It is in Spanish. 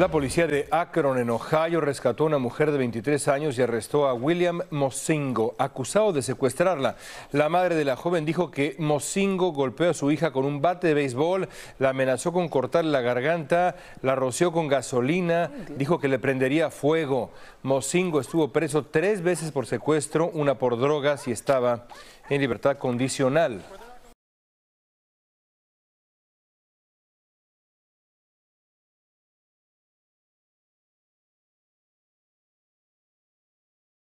La policía de Akron, en Ohio, rescató a una mujer de 23 años y arrestó a William Mosingo, acusado de secuestrarla. La madre de la joven dijo que Mosingo golpeó a su hija con un bate de béisbol, la amenazó con cortarle la garganta, la roció con gasolina, dijo que le prendería fuego. Mosingo estuvo preso tres veces por secuestro, una por drogas y estaba en libertad condicional.